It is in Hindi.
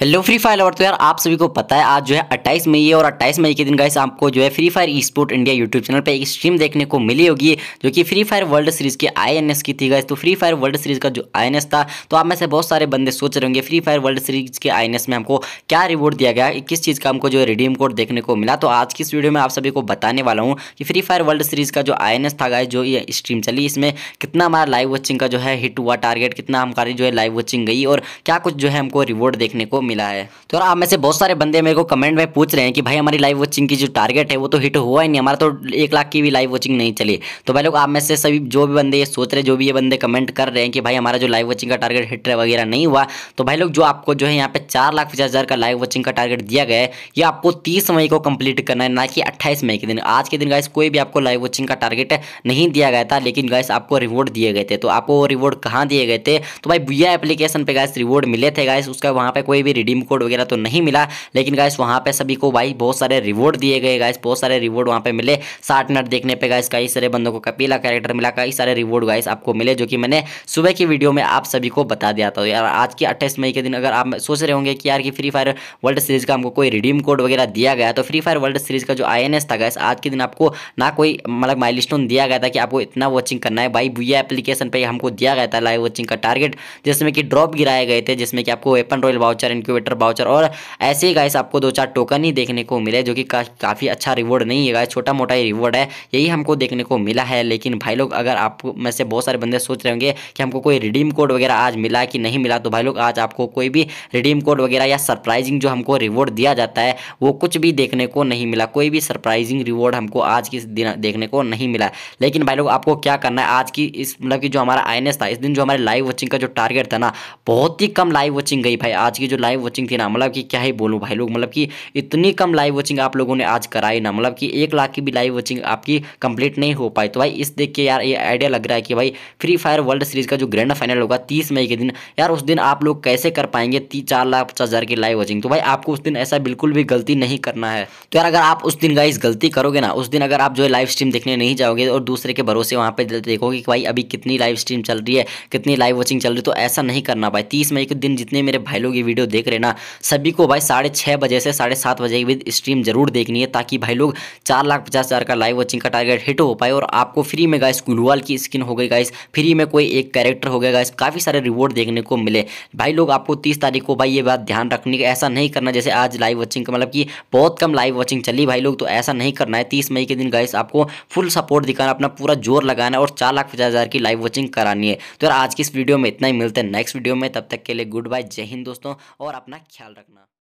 हेलो फ्री फायर लवर तो यार आप सभी को पता है आज जो है 28 मई है और 28 मई के दिन गाइस आपको जो है free fire E sport India YouTube channel पे एक स्ट्रीम देखने को मिली होगी जो कि फ्री फायर वर्ल्ड सीरीज के आईएनएस की थी गाइस तो फ्री फायर वर्ल्ड सीरीज का जो आईएनएस था तो आप में से बहुत सारे बंदे सोच रहे होंगे फ्री फायर वर्ल्ड सीरीज के आई में हमको क्या रिवॉर्ड दिया गया किस चीज़ का हमको जो है रिडीम कोड देखने को मिला तो आज की इस वीडियो में आप सभी को बताने वाला हूँ कि फ्री फायर वर्ल्ड सीरीज का जो आई था गाय जो ये स्ट्रीम चली इसमें कितना हमारा लाइव वॉचिंग का जो है हिट हुआ टारगेट कितना हमारी जो है लाइव वॉचिंग गई और क्या कुछ जो है हमको रिवॉर्ड देखने को मिला है तो आप में से बहुत सारे बंदे मेरे को कमेंट में पूछ रहे हैं कि भाई हमारी लाइव वॉचिंग की जो टारगेट है वो तो हिट हुआ ही नहीं हमारा तो एक लाख की भी लाइव वॉचिंग नहीं चली तो भाई लोग आप में से सभी जो भी बंदे ये सोच रहे जो भी ये बंदे कमेंट कर रहे हैं कि भाई हमारा जो लाइव वॉचिंग का टारगेट हिट वगैरह नहीं हुआ तो भाई लोग जो आपको जो है यहाँ पे चार लाख पचास हज़ार का लाइव वॉचिंग का टारगेट दिया गया है ये आपको तीस मई को कंप्लीट करना है ना कि अट्ठाईस मई के दिन आज के दिन गाइस कोई भी आपको लाइव वॉचिंग का टारगेट नहीं दिया गया था लेकिन गाइस आपको रिवॉर्ड दिए गए थे तो आपको वो रिवॉर्ड कहाँ दिए गए थे तो भाई बुआ एप्लीकेशन पर गाइस रिवॉर्ड मिले थे गाइस उसका वहाँ पर कोई भी रिडीम कोड वगैरह तो नहीं मिला लेकिन गाइस वहाँ पे सभी को भाई बहुत सारे रिवॉर्ड दिए गए गाइस बहुत सारे रिवॉर्ड वहाँ पे मिले साठ मिनट देखने पे गाइस कई सारे बंदों को कपीला कैरेक्टर मिला कई सारे रिवॉर्ड गाइस आपको मिले जो कि मैंने सुबह की वीडियो में आप सभी को बता दिया था यार आज की अट्ठाईस मई के दिन अगर आप सोच रहे होंगे कि यार की फ्री फायर वर्ल्ड सीरीज़ का हमको कोई रिडीम कोड वगैरह दिया गया तो फ्री फायर वर्ल्ड सीरीज़ का जो आई था गाइस आज के दिन आपको ना कोई मतलब माइल दिया गया था कि आपको इतना वॉचिंग करना है भाई भूया एप्लीकेशन पर हमको दिया गया था लाइव वॉचिंग का टारगेट जिसमें कि ड्रॉप गिराए गए थे जिसमें कि आपको weapon royale voucher and incubator voucher और ऐसे ही गाइस आपको दो चार टोकन ही देखने को मिले जो कि का, काफ़ी अच्छा रिवॉर्ड नहीं है गाइस छोटा मोटा ही रिवॉर्ड है यही हमको देखने को मिला है लेकिन भाई लोग अगर आप में से बहुत सारे बंदे सोच रहे होंगे कि हमको कोई रिडीम कोड वगैरह आज मिला कि नहीं मिला तो भाई लोग आज आपको कोई भी रिडीम कोड वगैरह या सरप्राइजिंग जो हमको रिवॉर्ड दिया जाता है वो कुछ भी देखने को नहीं मिला कोई भी सरप्राइजिंग रिवॉर्ड हमको आज की दिन देखने को नहीं मिला लेकिन भाई लोग आपको क्या करना है आज की इस मतलब कि जो हमारा आई था इस दिन जो हमारे लाइव वॉचिंग का जो टारगेट था ना बहुत ही कम लाइव वॉचिंग गई भाई आज की जो लाइव लाइव वॉचिंग थी ना मतलब कि क्या ही बोलूँ भाई लोग मतलब कि इतनी कम लाइव वॉचिंग आप लोगों ने आज कराई ना मतलब कि एक लाख की भी लाइव वॉचिंग आपकी कंप्लीट नहीं हो पाई तो भाई इस देख के यार ये आइडिया लग रहा है कि भाई फ्री फायर वर्ल्ड सीरीज का जो ग्रैंड फाइनल होगा तीस मई के दिन यार उस दिन आप लोग कैसे कर पाएंगे तीन चार लाख पचास हज़ार की लाइव वॉचिंग तो भाई आपको उस दिन ऐसा बिल्कुल भी गलती नहीं करना है तो यार अगर आप उस दिन गाइस गलती करोगे ना उस दिन अगर आप जो है लाइव स्ट्रीम देखने नहीं जाओगे और दूसरे के भरोसे वहाँ पर देखोगे कि भाई अभी कितनी लाइव स्ट्रीम चल रही है कितनी लाइव वॉचिंग चल रही है तो ऐसा नहीं करना भाई तीस मई के दिन जितने मेरे भाई लोग ये वीडियो देख देख रहे ना सभी को भाई साढ़े छः बजे से साढ़े सात बजे के बीच स्ट्रीम जरूर देखनी है ताकि भाई लोग चार लाख पचास हज़ार का लाइव वॉचिंग का टारगेट हिट हो पाए और आपको फ्री में गाइस गुलवाल की स्किन हो गई गाइस फ्री में कोई एक कैरेक्टर हो गया गाइस काफ़ी सारे रिवॉर्ड देखने को मिले भाई लोग आपको तीस तारीख को भाई ये बात ध्यान रखनी का ऐसा नहीं करना जैसे आज लाइव वॉचिंग का मतलब कि बहुत कम लाइव वॉचिंग चली भाई लोग तो ऐसा नहीं करना है तीस मई के दिन गाइस आपको फुल सपोर्ट दिखाना अपना पूरा जोर लगाना और चार लाख पचास हज़ार की लाइव वॉचिंग करानी है तो यार आज की इस वीडियो में इतना ही मिलते हैं नेक्स्ट वीडियो में तब तक के लिए गुड बाय जय हिंद दोस्तों और और अपना ख्याल रखना